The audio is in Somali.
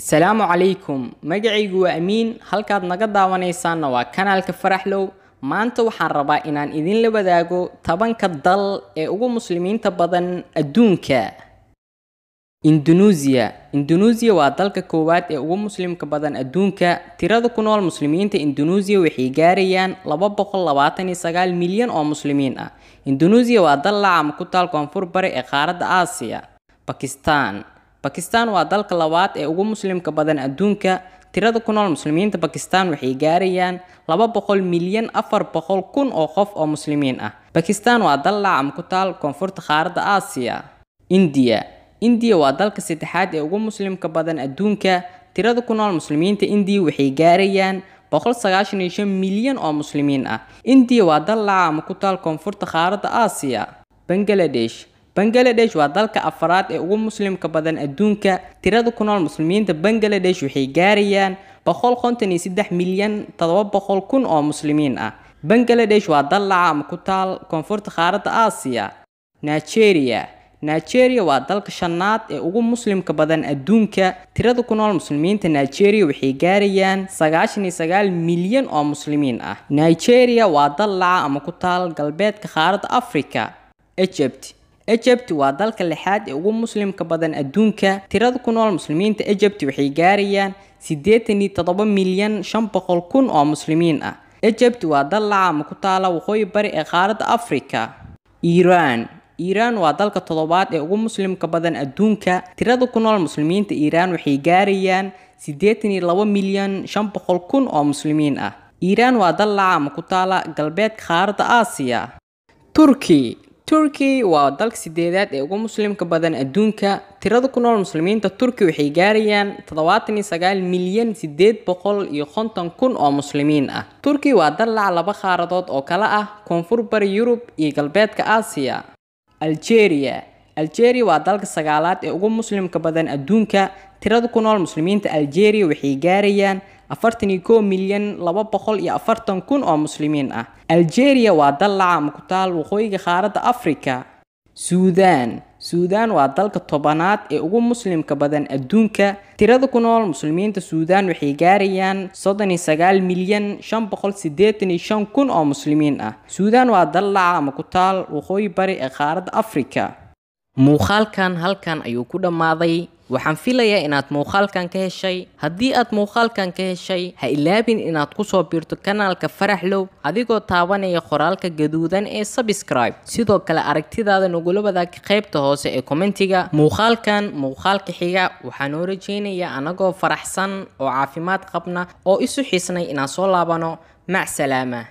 asalaamu calaykum magacaygu waa amiin halkaad naga daawanaysaanna waa kanaalka faraxlow maanta waxaan rabaa inaan idinla wadaago tobanka dal ee ugu muslimiinta badan adduunka indunuusiya indunuusiya waa dalka koowaad ee ugu muslimka badan adduunka tirada ku nool muslimiinta indunuusiya waxay gaarayaan laba boqol labaatan iyo sagaal milyan oo muslimiin ah indunuusiya waa dal lacama ku taal koonfur bare ee qaaradda aasiya bakistan bakistan waa dalka labaad ee ugu muslimka badan adduunka tirada ku nool muslimiinta bakistan waxay gaarayaan laba boqol milyan afar boqol kun oo qof oo muslimiin ah bakistan waa dal laacam ku taal koonfurta qaaradda aasiya indiya indiya waa dalka saddexaad ee ugu muslimka badan adduunka tirada ku nool muslimiinta indiya waxay gaarayaan boqol sagaashan iyo shan milyan oo muslimiin ah indiya waa dal laacam ku taal koonfurta qaaradda aasiya bangaladesh bangaladesh waa dalka afaraad ee ugu muslimka badan adduunka tirada ku nool muslimiinta bangaladesh waxay gaarayaan boqol konton iyo saddex milyan todoba boqol kun oo muslimiin ah bangaladesh waa dal laca ama ku taal koonfurta qaaradda aasiya nigeria nigeria waa dalka shanaad ee ugu muslimka badan adduunka tirada ku nool muslimiinta nigeria waxay gaarayaan sagaashan iyo sagaal milyan oo muslimiin ah nigeria waa dal laca ama ku taal galbeedka qaaradda africa egypt egypt waa dalka lixaad ee ugu muslimka badan adduunka tirada ku nool muslimiinta egypt waxay gaarayaan siddeetan iyo toddoba milyan shan boqol kun oo muslimiin ah egypt waa dal lacaama ku taala waqooyi bari ee qaaradda afrika iiraan iiraan waa dalka toddobaad ee ugu muslimka badan adduunka tirada ku nool muslimiinta iiraan waxay gaarayaan siddeetan iyo laba milyan shan boqol kun oo muslimiin ah iiraan waa dal lacaama ku taala galbeedka qaaradda aasiya turki turkey waa dalka sideedaad ee ugu muslimka badan adduunka tirada ku nool muslimiinta turkey waxay gaarayaan toddobaatan iyo sagaal milyan sideed boqol iyo konton kun oo muslimiin ah turkey waa dal laca laba qaaradood oo kale ah koonfur bari yurub iyo galbeedka aasiya algeria algeria waa dalka sagaalaad ee ugu muslimka badan adduunka tirada ku nool muslimiinta algeria waxay gaarayaan afartaniyo kow milyan laba boqol iyo afartan kun oo muslimiin ah algeria waa dal lacaam ku taal waqooyiga qaaradda afrika suudaan suudaan waa dalka tobanaad ee ugu muslimka badan adduunka tirada ku nool muslimiinta suudaan waxay gaarayaan soddon iyo sagaal milyan shan boqol siddeetan iyo shan kun oo muslimiin ah suudaan waa dal lacaama ku taal waqooyi bari ee qaaradda africa muuqaalkan halkan ayuu ku dhammaaday waxaan filayaa inaad muuqaalkan ka heshay haddii aad muuqaalkan ka heshay ha ilaabin inaad ku soo biirto kanaalka faraxlow adigoo taabanaya qoraalka gaduudan ee subscribe sidoo kale aragtidaada nagula wadaag qaybta hoose ee komentiga muuqaalkan muuqaalka xiga waxaa noo rajaynayaa anagoo faraxsan oo caafimaad qabna oo isu xisnay inaan soo laabano mac salaama